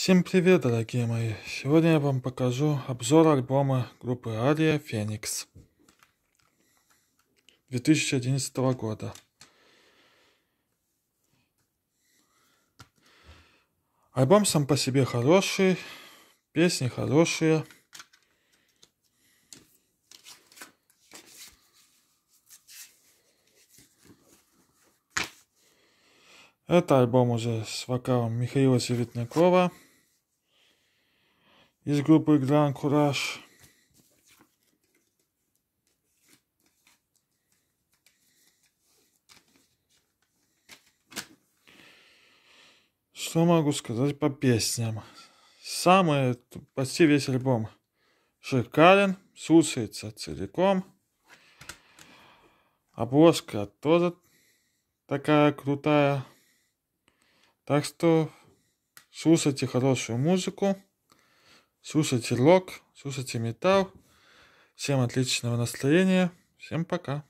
Всем привет, дорогие мои! Сегодня я вам покажу обзор альбома группы Ария «Феникс» 2011 года. Альбом сам по себе хороший, песни хорошие. Это альбом уже с вокалом Михаила Середнякова из группы Grand Courage. Что могу сказать по песням? Самый, почти весь альбом шикарен, слушается целиком. Обложка тоже такая крутая. Так что слушайте хорошую музыку. Слушайте рок, слушайте металл. Всем отличного настроения. Всем пока.